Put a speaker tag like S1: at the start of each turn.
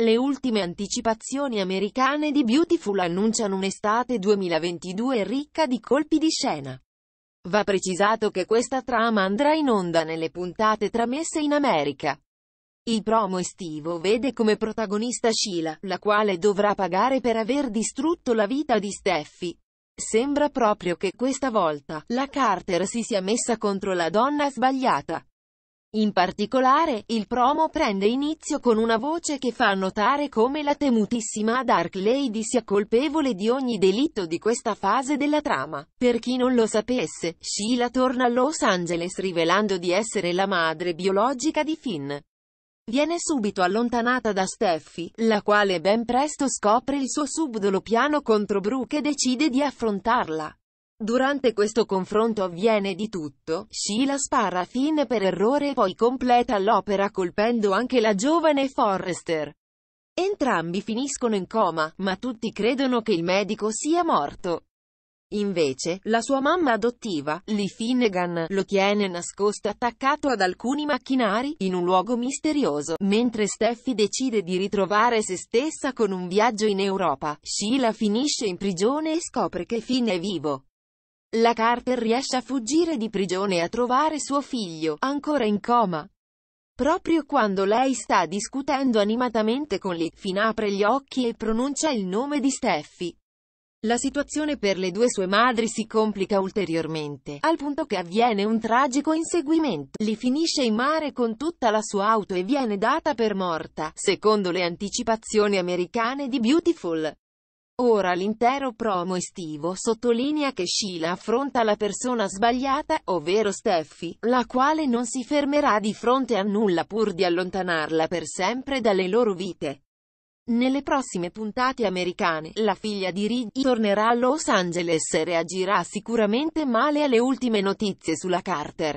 S1: Le ultime anticipazioni americane di Beautiful annunciano un'estate 2022 ricca di colpi di scena. Va precisato che questa trama andrà in onda nelle puntate tramesse in America. Il promo estivo vede come protagonista Sheila, la quale dovrà pagare per aver distrutto la vita di Steffi. Sembra proprio che questa volta, la Carter si sia messa contro la donna sbagliata. In particolare, il promo prende inizio con una voce che fa notare come la temutissima Dark Lady sia colpevole di ogni delitto di questa fase della trama. Per chi non lo sapesse, Sheila torna a Los Angeles rivelando di essere la madre biologica di Finn. Viene subito allontanata da Steffi, la quale ben presto scopre il suo subdolo piano contro Brooke e decide di affrontarla. Durante questo confronto avviene di tutto, Sheila spara a Finn per errore e poi completa l'opera colpendo anche la giovane Forrester. Entrambi finiscono in coma, ma tutti credono che il medico sia morto. Invece, la sua mamma adottiva, Lee Finnegan, lo tiene nascosto attaccato ad alcuni macchinari, in un luogo misterioso, mentre Steffi decide di ritrovare se stessa con un viaggio in Europa. Sheila finisce in prigione e scopre che Finn è vivo. La Carter riesce a fuggire di prigione e a trovare suo figlio, ancora in coma. Proprio quando lei sta discutendo animatamente con Lee, Fina apre gli occhi e pronuncia il nome di Steffi. La situazione per le due sue madri si complica ulteriormente, al punto che avviene un tragico inseguimento. Li finisce in mare con tutta la sua auto e viene data per morta, secondo le anticipazioni americane di Beautiful. Ora l'intero promo estivo sottolinea che Sheila affronta la persona sbagliata, ovvero Steffi, la quale non si fermerà di fronte a nulla pur di allontanarla per sempre dalle loro vite. Nelle prossime puntate americane, la figlia di Reed tornerà a Los Angeles e reagirà sicuramente male alle ultime notizie sulla Carter.